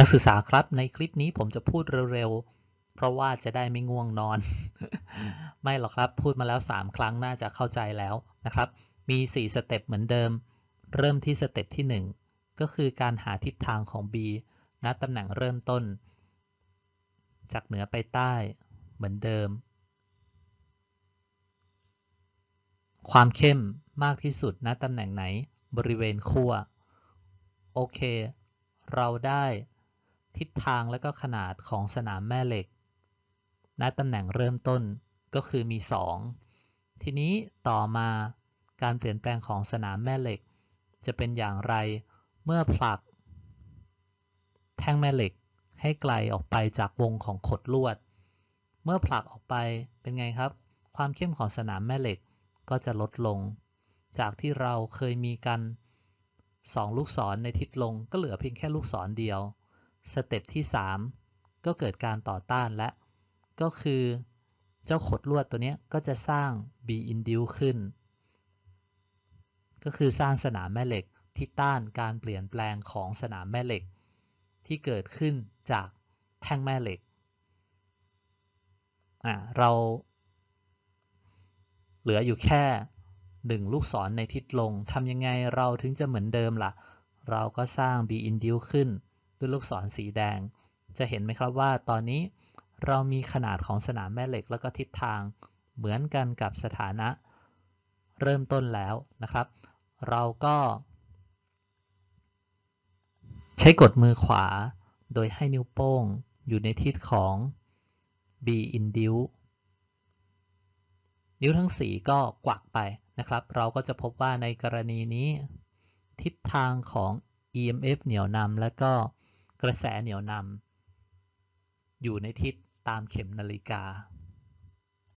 นักศึกษาครับในคลิปนี้ผมจะพูดเร็วๆเพราะว่าจะได้ไม่ง่วงนอน ไม่หรอกครับพูดมาแล้ว 3 ครั้งน่าจะเข้าใจแล้วนะครับ มี4สเต็ปเหมือนเดิม เริ่มที่สเต็ปที่ 1 ก็คือการหาทิศทางของ B ณตำแหน่งเริ่มต้น จากเหนือไปใต้เหมือนเดิม ความเข้มมากที่สุดณตำแหน่งไหน บริเวณขั้วโอเค เราได้ทิศทางและก็ขนาดของสนามแม่เหล็กณตำแหน่งเริ่มต้นก็คือมี 2 ทีนี้ต่อมาการเปลี่ยนแปลงของสนามแม่เหล็ก จะเป็นอย่างไรเมื่อผลัก แท่งแม่เหล็กให้ไกลออกไปจากวงของขดลวด เมื่อผลักออกไปเป็นไงครับ ความเข้มของสนามแม่เหล็กก็จะลดลง จากที่เราเคยมีกัน 2 ลูกศรในทิศลงก็เหลือเพียงแค่ลูกศรเดียวสเต็ปที่3 ก็เกิดการต่อต้านและ ก็คือเจ้าขดลวดตัวนี้ก็จะสร้าง B induce ขึ้น ก็คือสร้างสนามแม่เหล็กที่ต้านการเปลี่ยนแปลงของสนามแม่เหล็ก ที่เกิดขึ้นจากแท่งแม่เหล็กอ่เรา เหลืออยู่แค่ดึงลูกศรในทิศลงทำยังไงเราถึงจะเหมือนเดิมละ่ะเราก็สร้าง b induce ขึ้นด้วยลูกศรสีแดง จะเห็นไหมครับว่าตอนนี้เรามีขนาดของสนามแม่เหล็ก แล้วก็ทิศทางเหมือนกันกับสถานะเริ่มต้นแล้วนะครับ เราก็ ใช้กดมือขวาโดยให้นิ้วโป้งอยู่ในทิศของ b i n d u c นิ้วทั้ง 4 ก็กวักไปนะครับ เราก็จะพบว่าในกรณีนี้ ทิศทางของ EMF เหนี่ยวนำและก็กระแสเหนี่ยวนำอยู่ในทิศตามเข็มนาฬิกา